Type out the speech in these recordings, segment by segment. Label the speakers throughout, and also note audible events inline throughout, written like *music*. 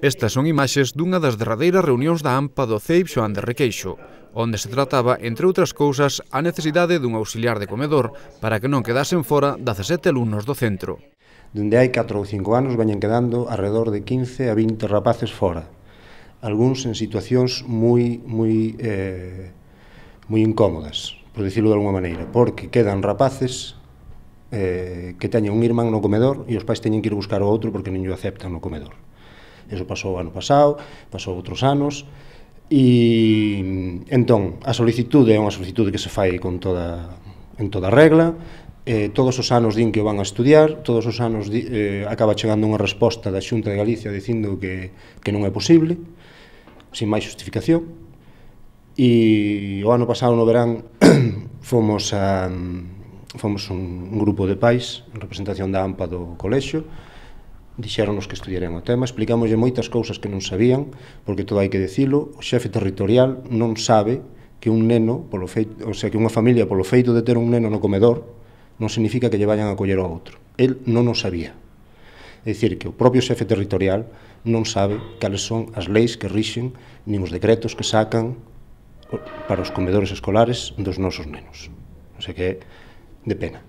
Speaker 1: Estas son imaxes dunha das derradeiras reunións da AMPA do CEIP Xoán de Requeixo, onde se trataba, entre outras cousas, a necesidade dun auxiliar de comedor para que non quedasen fora 17 alumnos do centro.
Speaker 2: Dende hai 4 ou 5 anos veñen quedando alrededor de 15 a 20 rapaces fora, algúns en situacións moi, moi, eh, moi incómodas, por dicirlo de alguma maneira, porque quedan rapaces eh, que teñen un irmán no comedor e os pais teñen que ir buscar o outro porque non o aceptan no comedor. Eso pasou ano pasado, pasou outros anos, e entón, a solicitude é unha solicitude que se fai con toda, en toda regla, eh, todos os anos din que o van a estudiar, todos os anos di, eh, acaba chegando unha resposta da Xunta de Galicia dicindo que, que non é posible, sin máis justificación, e o ano pasado no verán *coughs* fomos a, fomos un, un grupo de pais, en representación da AMPA do colexio, dixéronos que estudiaren o tema, explicámoslle moitas cousas que non sabían, porque todo hai que decilo, o xefe territorial non sabe que un neno, polo feito, o sea, que unha familia polo feito de ter un neno no comedor, non significa que lle vayan a coller ao outro. El non o sabía. É dicir, que o propio xefe territorial non sabe cales son as leis que rixen nin os decretos que sacan para os comedores escolares dos nosos nenos. O sea
Speaker 1: que de pena.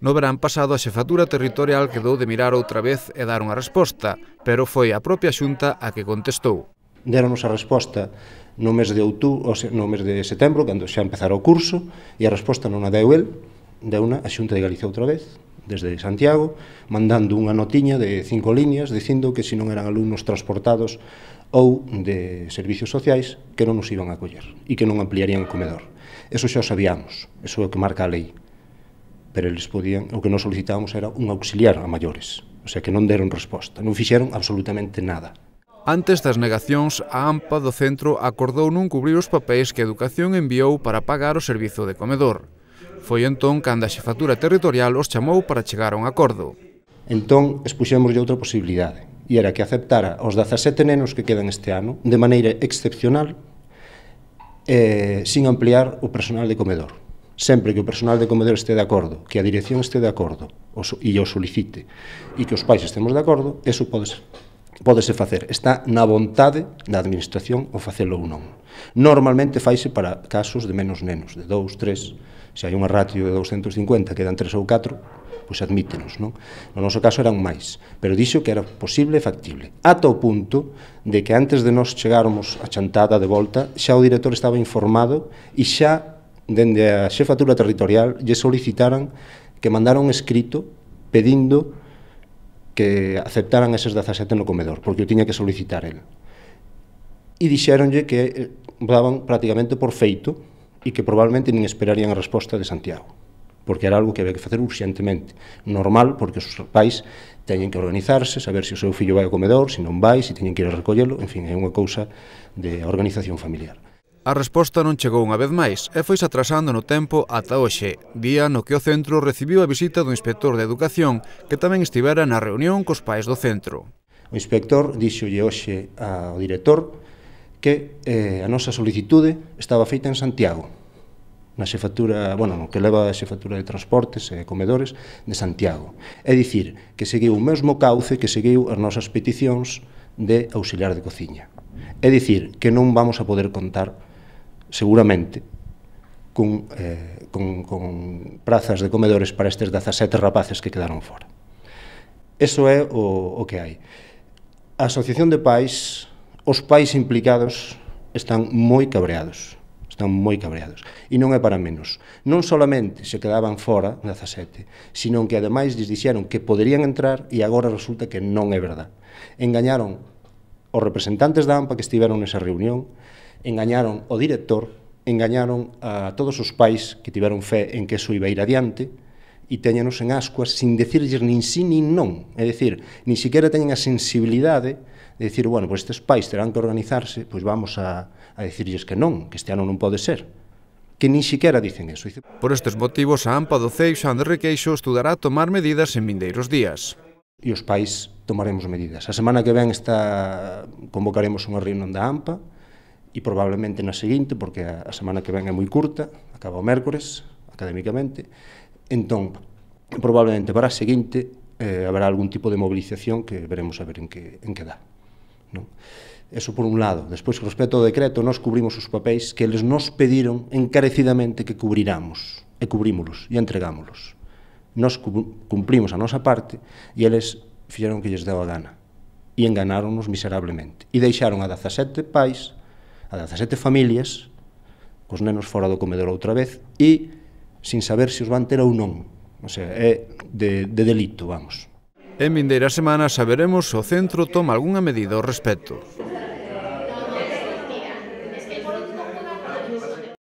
Speaker 1: No verán pasado a xefatura territorial quedou de mirar outra vez e dar unha resposta, pero foi a propia Xunta a que contestou.
Speaker 2: Déronos a resposta no mes de outú, no mes de setembro, cando xa empezara o curso, e a resposta non a deu el, deu unha a Xunta de Galicia outra vez, desde Santiago, mandando unha notiña de cinco líneas dicindo que se non eran alumnos transportados ou de servicios sociais que non nos iban a coller e que non ampliarían o comedor. Eso xa o sabíamos, eso é o que marca a lei pero eles podían, o que nos solicitábamos era un auxiliar a maiores, o sea que non deron resposta, non fixeron absolutamente nada.
Speaker 1: Antes das negacións, a AMPA do centro acordou non cubrir os papéis que a Educación enviou para pagar o servizo de comedor. Foi entón cando a xefatura territorial os chamou para chegar a un
Speaker 2: acordo. Entón, expuxemos outra posibilidade, e era que aceptara os 17 nenos que quedan este ano, de maneira excepcional, eh, sin ampliar o personal de comedor sempre que o personal de comedor este de acordo, que a dirección este de acordo os, e o solicite, e que os pais estemos de acordo, eso pode ser pódese facer. Está na vontade da administración o facelo ou non. Normalmente faise para casos de menos nenos, de 2, 3, se hai unha ratio de 250, quedan 3 ou 4, pois admítenos, non? No noso caso eran máis, pero dixo que era posible e factible. Ata o punto de que antes de nós chegarmos a chantada de volta, xa o director estaba informado e xa dende a xefatura territorial, lle solicitaran que mandara un escrito pedindo que aceptaran eses 17 no comedor, porque o tiña que solicitar el. E dixeronlle que daban eh, prácticamente por feito e que probablemente nin esperarían a resposta de Santiago porque era algo que había que facer urxentemente. Normal, porque os pais teñen que organizarse, saber se o seu fillo vai ao comedor, se non vai, se teñen que ir a recollelo, en fin,
Speaker 1: é unha cousa de organización familiar. A resposta non chegou unha vez máis e foi atrasando no tempo ata hoxe, día no que o centro recibiu a visita do inspector de educación que tamén estivera na reunión cos pais do centro.
Speaker 2: O inspector dixolle hoxe ao director que eh, a nosa solicitude estaba feita en Santiago, na xefatura, bueno, no que leva a xefatura de transportes e comedores de Santiago. É dicir, que seguiu o mesmo cauce que seguiu as nosas peticións de auxiliar de cociña. É dicir, que non vamos a poder contar seguramente, con, eh, con, con prazas de comedores para estes 17 rapaces que quedaron fora. Eso é o, o que hai. A Asociación de Pais, os pais implicados están moi cabreados están moi cabreados. E non é para menos. Non solamente se quedaban fora 17, sino que ademais lles dixeron que poderían entrar e agora resulta que non é verdad. Engañaron os representantes da AMPA que estiveron nesa reunión, engañaron o director, engañaron a todos os pais que tiveron fé en que eso iba a ir adiante, e teñanos en ascuas sin decirles nin sí nin non. É dicir, nin siquiera teñen a sensibilidade de dicir, bueno, pois estes pais terán que organizarse, pois vamos a, a decirles que non, que este ano non pode ser que nin siquiera dicen eso. Por estes motivos, a AMPA do Ceix, André Requeixo, estudará tomar medidas en vindeiros días. E os pais tomaremos medidas. A semana que ven está convocaremos unha reunión da AMPA, e probablemente na seguinte, porque a, semana que ven é moi curta, acaba o mércores, académicamente, entón, probablemente para a seguinte eh, haberá algún tipo de mobilización que veremos a ver en que, en que dá. Non? Eso por un lado. Despois, respecto ao decreto, nós cubrimos os papéis que eles nos pediron encarecidamente que cubriramos, e cubrímolos, e entregámolos. Nós cumprimos a nosa parte e eles fixeron que lles deu a gana. E enganáronos miserablemente. E deixaron a 17 pais a 17 familias cos nenos fora do comedor outra vez e sin saber se os van ter ou non. O sea, é de, de delito, vamos.
Speaker 1: En vindeira semana saberemos se o centro toma algunha medida ao respecto.